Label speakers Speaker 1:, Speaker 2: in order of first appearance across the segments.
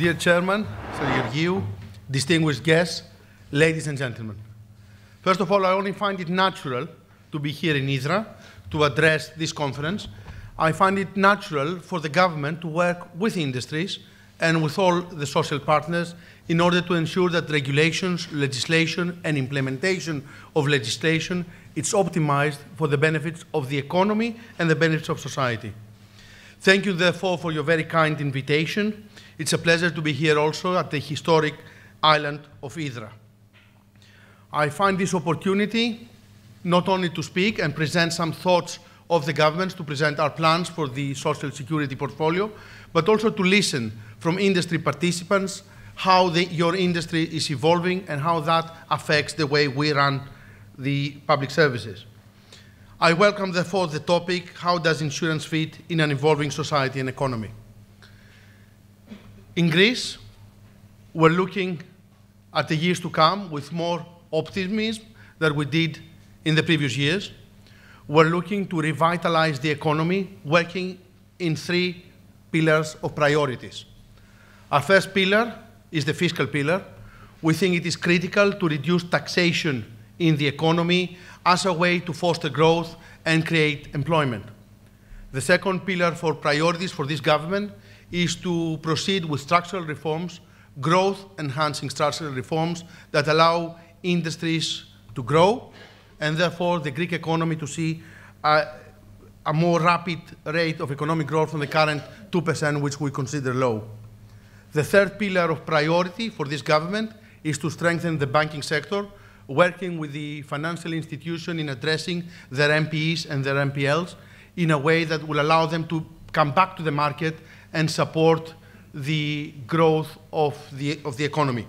Speaker 1: Dear Chairman, Sir Yu, distinguished guests, ladies and gentlemen. First of all, I only find it natural to be here in Israel to address this conference. I find it natural for the government to work with industries and with all the social partners in order to ensure that regulations, legislation, and implementation of legislation is optimized for the benefits of the economy and the benefits of society. Thank you, therefore, for your very kind invitation it's a pleasure to be here also at the historic island of Idra. I find this opportunity not only to speak and present some thoughts of the governments to present our plans for the social security portfolio, but also to listen from industry participants how the, your industry is evolving and how that affects the way we run the public services. I welcome, therefore, the topic, how does insurance fit in an evolving society and economy? In Greece, we're looking at the years to come with more optimism than we did in the previous years. We're looking to revitalize the economy, working in three pillars of priorities. Our first pillar is the fiscal pillar. We think it is critical to reduce taxation in the economy as a way to foster growth and create employment. The second pillar for priorities for this government is to proceed with structural reforms, growth-enhancing structural reforms that allow industries to grow, and therefore the Greek economy to see a, a more rapid rate of economic growth than the current 2%, which we consider low. The third pillar of priority for this government is to strengthen the banking sector, working with the financial institution in addressing their MPEs and their MPLs in a way that will allow them to come back to the market and support the growth of the, of the economy.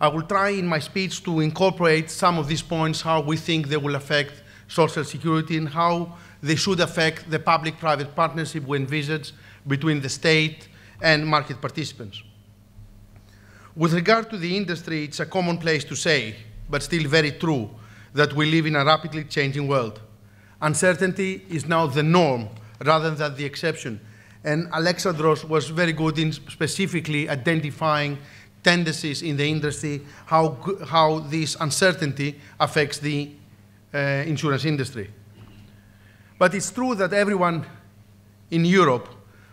Speaker 1: I will try in my speech to incorporate some of these points, how we think they will affect social security and how they should affect the public-private partnership we envisage between the state and market participants. With regard to the industry, it's a commonplace to say, but still very true, that we live in a rapidly changing world. Uncertainty is now the norm rather than the exception, and Alexandros was very good in specifically identifying tendencies in the industry, how, how this uncertainty affects the uh, insurance industry. But it's true that everyone in Europe,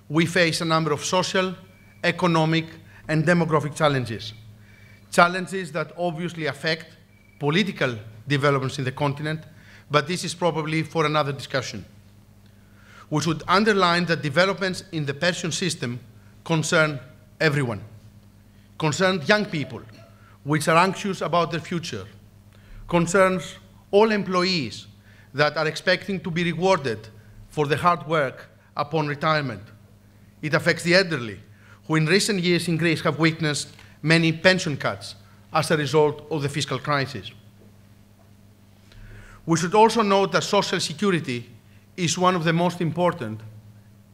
Speaker 1: we face a number of social, economic, and demographic challenges. Challenges that obviously affect political developments in the continent, but this is probably for another discussion. We should underline that developments in the pension system concern everyone, concern young people, which are anxious about their future, concerns all employees that are expecting to be rewarded for the hard work upon retirement. It affects the elderly, who in recent years in Greece have witnessed many pension cuts as a result of the fiscal crisis. We should also note that social security is one of the most important,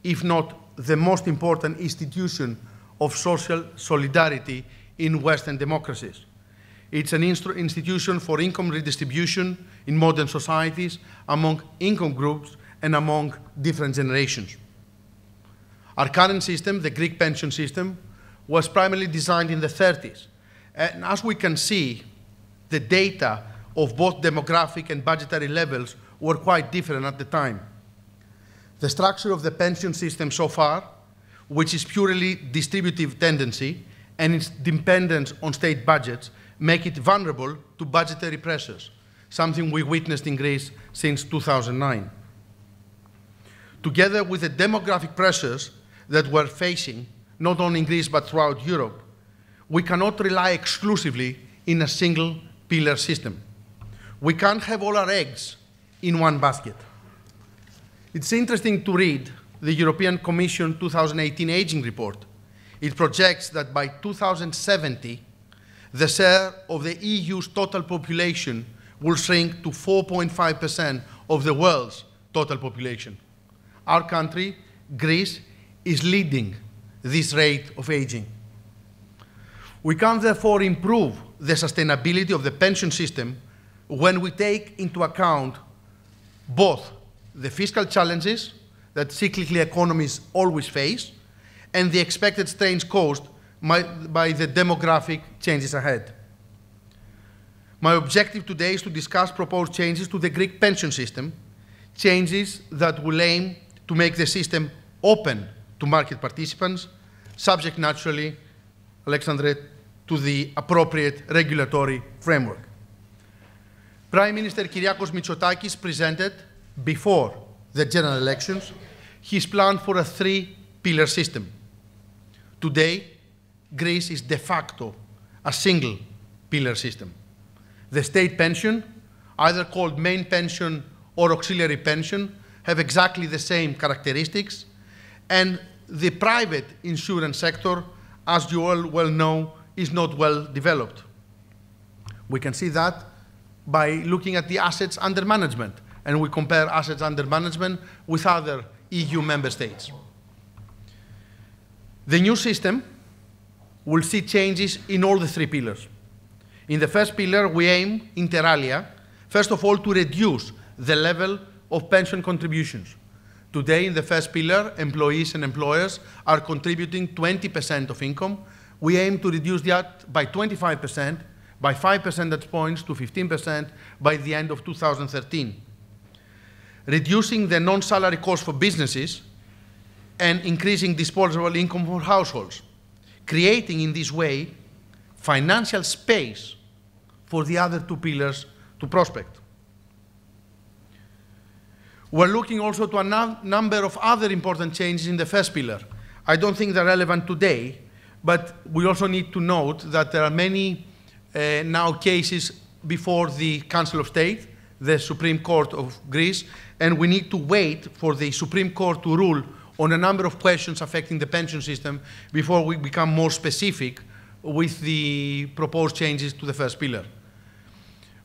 Speaker 1: if not the most important institution of social solidarity in Western democracies. It's an institution for income redistribution in modern societies among income groups and among different generations. Our current system, the Greek pension system, was primarily designed in the 30s. And as we can see, the data of both demographic and budgetary levels were quite different at the time the structure of the pension system so far, which is purely distributive tendency and its dependence on state budgets, make it vulnerable to budgetary pressures, something we witnessed in Greece since 2009. Together with the demographic pressures that we're facing, not only in Greece but throughout Europe, we cannot rely exclusively in a single pillar system. We can't have all our eggs in one basket. It's interesting to read the European Commission 2018 Aging Report. It projects that by 2070, the share of the EU's total population will shrink to 4.5% of the world's total population. Our country, Greece, is leading this rate of aging. We can therefore improve the sustainability of the pension system when we take into account both the fiscal challenges that cyclical economies always face, and the expected strains caused by the demographic changes ahead. My objective today is to discuss proposed changes to the Greek pension system, changes that will aim to make the system open to market participants, subject naturally, Alexandre, to the appropriate regulatory framework. Prime Minister Kyriakos Mitsotakis presented before the general elections his plan for a three-pillar system. Today, Greece is de facto a single-pillar system. The state pension, either called main pension or auxiliary pension, have exactly the same characteristics, and the private insurance sector, as you all well know, is not well developed. We can see that by looking at the assets under management and we compare assets under management with other EU member states. The new system will see changes in all the three pillars. In the first pillar, we aim, inter alia, first of all, to reduce the level of pension contributions. Today, in the first pillar, employees and employers are contributing 20% of income. We aim to reduce that by 25%, by 5 percentage points to 15% by the end of 2013 reducing the non-salary cost for businesses and increasing disposable income for households, creating in this way financial space for the other two pillars to prospect. We're looking also to a number of other important changes in the first pillar. I don't think they're relevant today, but we also need to note that there are many uh, now cases before the Council of State the Supreme Court of Greece, and we need to wait for the Supreme Court to rule on a number of questions affecting the pension system before we become more specific with the proposed changes to the first pillar.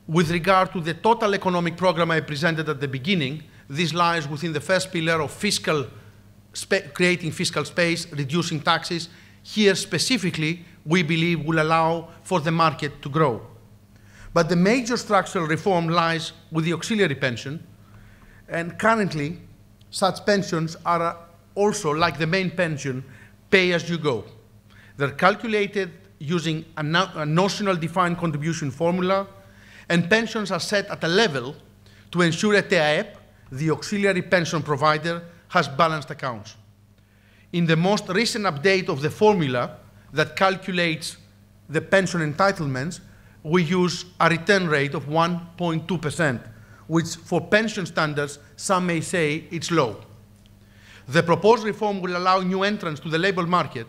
Speaker 1: With regard to the total economic program I presented at the beginning, this lies within the first pillar of fiscal creating fiscal space, reducing taxes. Here specifically, we believe will allow for the market to grow. But the major structural reform lies with the auxiliary pension, and currently, such pensions are uh, also, like the main pension, pay as you go. They're calculated using a, no a notional defined contribution formula, and pensions are set at a level to ensure that TAEP, the auxiliary pension provider, has balanced accounts. In the most recent update of the formula that calculates the pension entitlements, we use a return rate of 1.2%, which for pension standards, some may say it's low. The proposed reform will allow new entrants to the labor market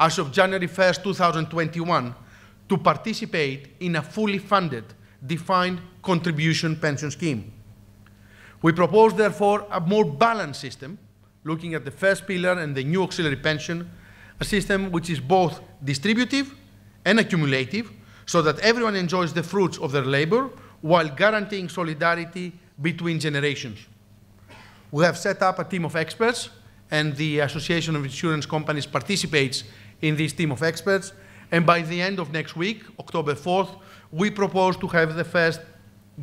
Speaker 1: as of January 1st, 2021, to participate in a fully funded defined contribution pension scheme. We propose, therefore, a more balanced system, looking at the first pillar and the new auxiliary pension, a system which is both distributive and accumulative, so that everyone enjoys the fruits of their labor while guaranteeing solidarity between generations. We have set up a team of experts, and the Association of Insurance Companies participates in this team of experts. And by the end of next week, October 4th, we propose to have the first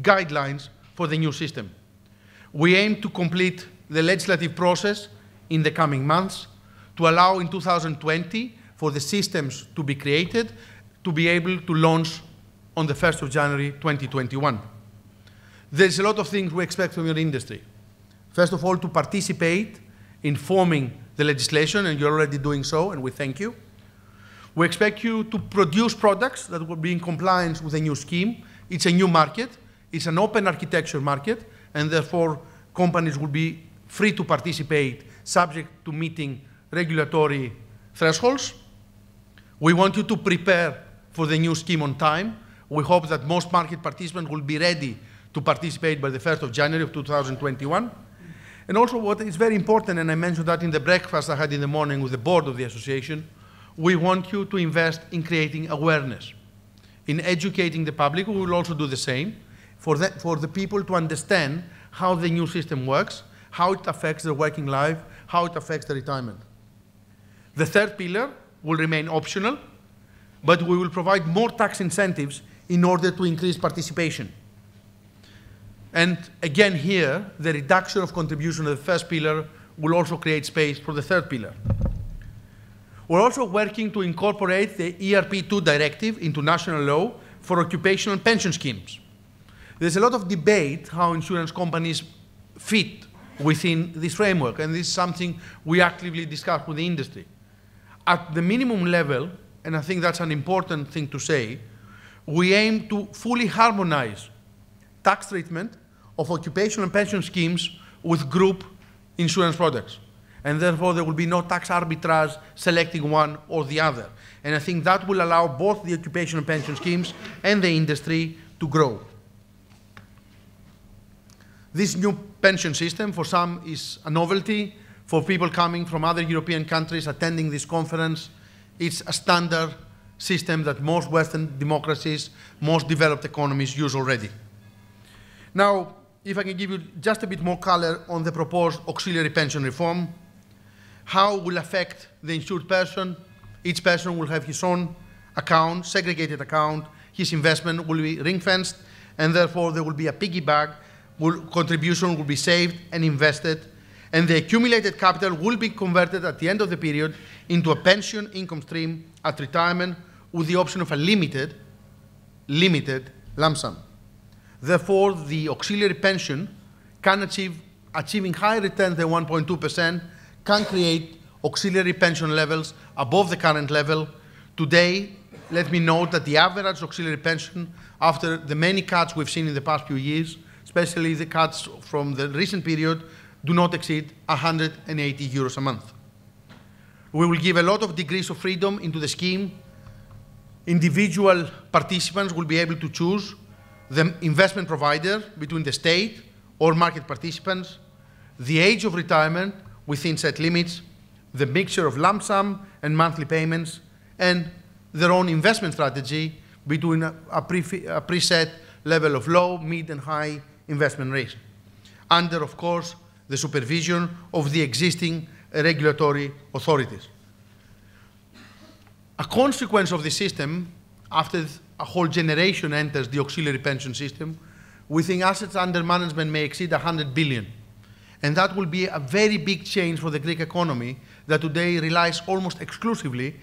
Speaker 1: guidelines for the new system. We aim to complete the legislative process in the coming months to allow in 2020 for the systems to be created to be able to launch on the 1st of January 2021. There's a lot of things we expect from your industry. First of all, to participate in forming the legislation, and you're already doing so, and we thank you. We expect you to produce products that will be in compliance with the new scheme. It's a new market. It's an open architecture market, and therefore companies will be free to participate, subject to meeting regulatory thresholds. We want you to prepare for the new scheme on time. We hope that most market participants will be ready to participate by the 1st of January of 2021. And also what is very important, and I mentioned that in the breakfast I had in the morning with the board of the association, we want you to invest in creating awareness, in educating the public. We will also do the same for the, for the people to understand how the new system works, how it affects their working life, how it affects their retirement. The third pillar will remain optional, but we will provide more tax incentives in order to increase participation. And again here, the reduction of contribution of the first pillar will also create space for the third pillar. We're also working to incorporate the ERP2 directive into national law for occupational pension schemes. There's a lot of debate how insurance companies fit within this framework, and this is something we actively discuss with the industry. At the minimum level, and I think that's an important thing to say, we aim to fully harmonize tax treatment of occupational and pension schemes with group insurance products. And therefore, there will be no tax arbitrage selecting one or the other. And I think that will allow both the occupational pension schemes and the industry to grow. This new pension system, for some, is a novelty. For people coming from other European countries attending this conference, it's a standard system that most Western democracies, most developed economies use already. Now, if I can give you just a bit more color on the proposed auxiliary pension reform, how will affect the insured person. Each person will have his own account, segregated account. His investment will be ring-fenced, and therefore there will be a piggy bank. Will, contribution will be saved and invested and the accumulated capital will be converted at the end of the period into a pension income stream at retirement with the option of a limited, limited lump sum. Therefore, the auxiliary pension can achieve, achieving higher returns than 1.2% can create auxiliary pension levels above the current level. Today, let me note that the average auxiliary pension, after the many cuts we've seen in the past few years, especially the cuts from the recent period, do not exceed 180 euros a month. We will give a lot of degrees of freedom into the scheme. Individual participants will be able to choose the investment provider between the state or market participants, the age of retirement within set limits, the mixture of lump sum and monthly payments, and their own investment strategy between a, pre a preset level of low, mid, and high investment risk, under, of course, the supervision of the existing regulatory authorities. A consequence of the system, after a whole generation enters the auxiliary pension system, we think assets under management may exceed 100 billion. And that will be a very big change for the Greek economy that today relies almost exclusively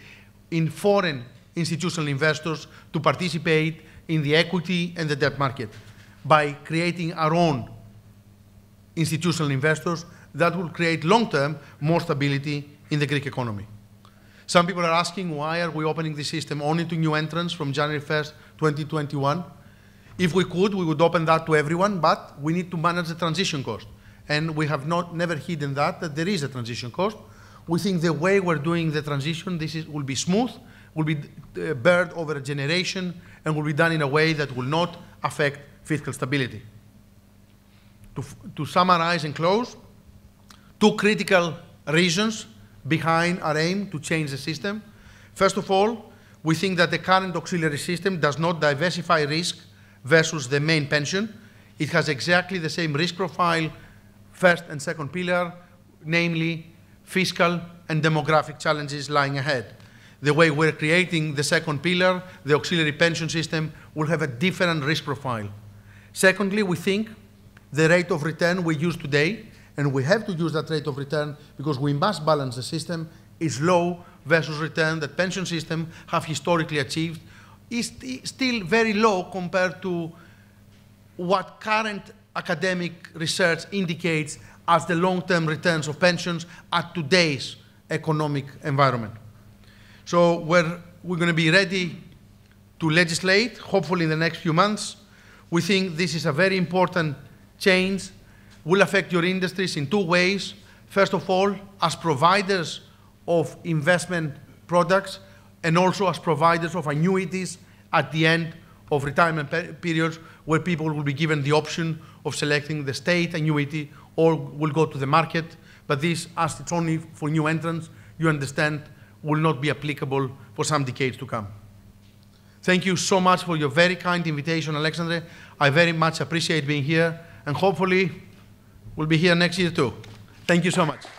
Speaker 1: in foreign institutional investors to participate in the equity and the debt market by creating our own institutional investors that will create long-term more stability in the Greek economy. Some people are asking why are we opening the system only to new entrants from January 1st, 2021? If we could, we would open that to everyone, but we need to manage the transition cost. And we have not never hidden that, that there is a transition cost. We think the way we're doing the transition, this is, will be smooth, will be uh, beared over a generation, and will be done in a way that will not affect fiscal stability to, to summarize and close, two critical reasons behind our aim to change the system. First of all, we think that the current auxiliary system does not diversify risk versus the main pension. It has exactly the same risk profile, first and second pillar, namely fiscal and demographic challenges lying ahead. The way we're creating the second pillar, the auxiliary pension system, will have a different risk profile. Secondly, we think the rate of return we use today, and we have to use that rate of return because we must balance the system, is low versus return that pension system have historically achieved, is st still very low compared to what current academic research indicates as the long-term returns of pensions at today's economic environment. So we're, we're going to be ready to legislate, hopefully in the next few months. We think this is a very important change will affect your industries in two ways. First of all, as providers of investment products and also as providers of annuities at the end of retirement per periods where people will be given the option of selecting the state annuity or will go to the market. But this, as it's only for new entrants, you understand, will not be applicable for some decades to come. Thank you so much for your very kind invitation, Alexandre. I very much appreciate being here and hopefully we'll be here next year too. Thank you so much.